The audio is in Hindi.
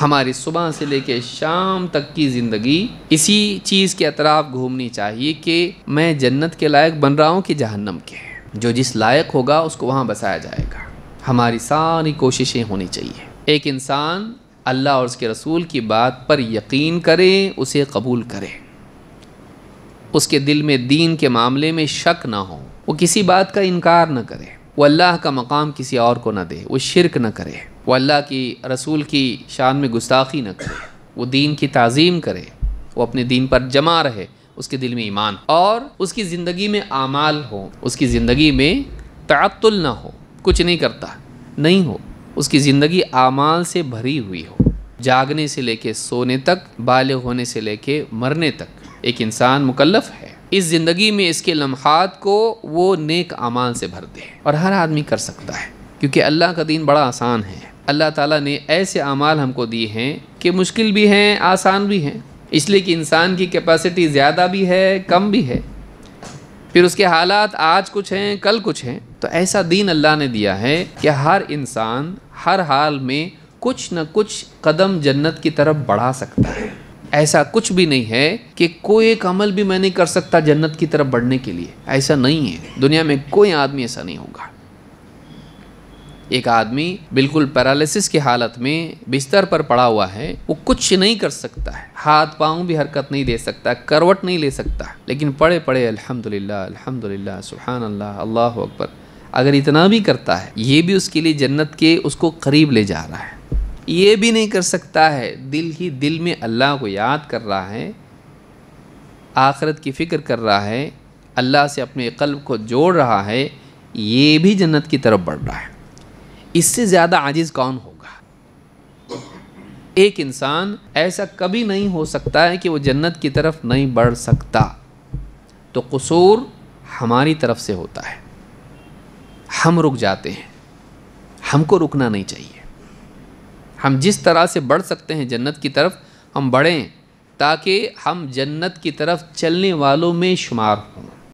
हमारी सुबह से लेकर शाम तक की ज़िंदगी इसी चीज़ के अतराफ घूमनी चाहिए कि मैं जन्नत के लायक बन रहा हूँ कि जहन्नम के जो जिस लायक होगा उसको वहाँ बसाया जाएगा हमारी सारी कोशिशें होनी चाहिए एक इंसान अल्लाह और उसके रसूल की बात पर यकीन करे उसे कबूल करे उसके दिल में दीन के मामले में शक ना हो वो किसी बात का इनकार ना करे वो अल्लाह का मकाम किसी और को ना दे वो शिरक ना करे वो अल्लाह की रसूल की शान में गुस्ताखी ना करे वो दीन की तज़ीम करे वो अपने दीन पर जमा रहे उसके दिल में ईमान और उसकी ज़िंदगी में आमाल हो उसकी ज़िंदगी में तअतुल ना हो कुछ नहीं करता नहीं हो उसकी ज़िंदगी आमाल से भरी हुई हो जागने से लेके सोने तक बाल होने से लेके मरने तक एक इंसान मुकल्लफ है इस ज़िंदगी में इसके लम्हात को वो नेक अमाल से भर दे और हर आदमी कर सकता है क्योंकि अल्लाह का दीन बड़ा आसान है अल्लाह ताला ने ऐसे अमाल हमको दिए हैं कि मुश्किल भी हैं आसान भी हैं इसलिए कि इंसान की कैपेसिटी ज़्यादा भी है कम भी है फिर उसके हालात आज कुछ हैं कल कुछ हैं तो ऐसा दीन अल्लाह ने दिया है कि हर इंसान हर हाल में कुछ न कुछ कदम जन्नत की तरफ बढ़ा सकता है ऐसा कुछ भी नहीं है कि कोई एक अमल भी मैं नहीं कर सकता जन्नत की तरफ बढ़ने के लिए ऐसा नहीं है दुनिया में कोई आदमी ऐसा नहीं होगा एक आदमी बिल्कुल पैरालिसिस की हालत में बिस्तर पर पड़ा हुआ है वो कुछ नहीं कर सकता है हाथ पांव भी हरकत नहीं दे सकता करवट नहीं ले सकता लेकिन पड़े पड़े अल्हम्दुलिल्लाह अल्हम्दुलिल्लाह सुबहान अल्लाह अल्लाह अकबर अगर इतना भी करता है ये भी उसके लिए जन्नत के उसको करीब ले जा रहा है ये भी नहीं कर सकता है दिल ही दिल में अल्लाह को याद कर रहा है आखरत की फ़िक्र कर रहा है अल्लाह से अपने कल्ब को जोड़ रहा है ये भी जन्नत की तरफ बढ़ रहा है इससे ज़्यादा आजिज़ कौन होगा एक इंसान ऐसा कभी नहीं हो सकता है कि वो जन्नत की तरफ नहीं बढ़ सकता तो कसूर हमारी तरफ से होता है हम रुक जाते हैं हमको रुकना नहीं चाहिए हम जिस तरह से बढ़ सकते हैं जन्नत की तरफ हम बढ़ें ताकि हम जन्नत की तरफ चलने वालों में शुमार हों